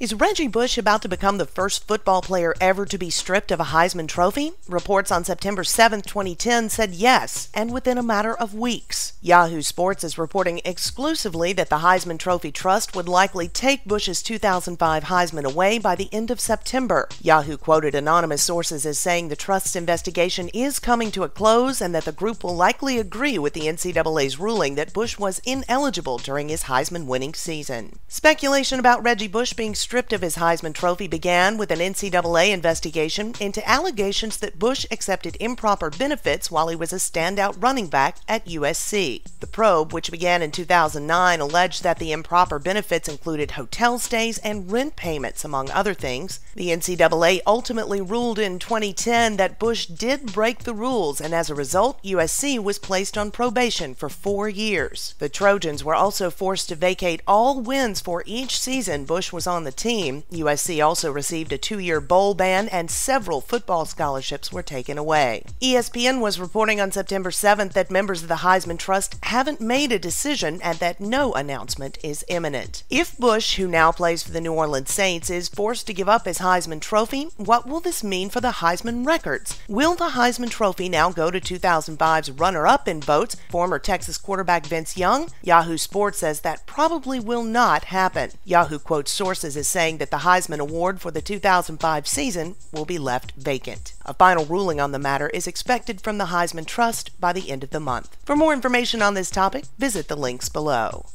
Is Reggie Bush about to become the first football player ever to be stripped of a Heisman Trophy? Reports on September 7, 2010 said yes, and within a matter of weeks. Yahoo Sports is reporting exclusively that the Heisman Trophy Trust would likely take Bush's 2005 Heisman away by the end of September. Yahoo quoted anonymous sources as saying the trust's investigation is coming to a close and that the group will likely agree with the NCAA's ruling that Bush was ineligible during his Heisman winning season. Speculation about Reggie Bush being stripped of his Heisman Trophy began with an NCAA investigation into allegations that Bush accepted improper benefits while he was a standout running back at USC. The probe, which began in 2009, alleged that the improper benefits included hotel stays and rent payments, among other things. The NCAA ultimately ruled in 2010 that Bush did break the rules, and as a result, USC was placed on probation for four years. The Trojans were also forced to vacate all wins for each season Bush was on the team. USC also received a two year bowl ban and several football scholarships were taken away. ESPN was reporting on September 7th that members of the Heisman Trust haven't made a decision and that no announcement is imminent. If Bush, who now plays for the New Orleans Saints, is forced to give up his Heisman Trophy, what will this mean for the Heisman records? Will the Heisman Trophy now go to 2005's runner up in votes, former Texas quarterback Vince Young? Yahoo Sports says that probably will not happen. Yahoo quotes sources as saying that the Heisman Award for the 2005 season will be left vacant. A final ruling on the matter is expected from the Heisman Trust by the end of the month. For more information on this topic, visit the links below.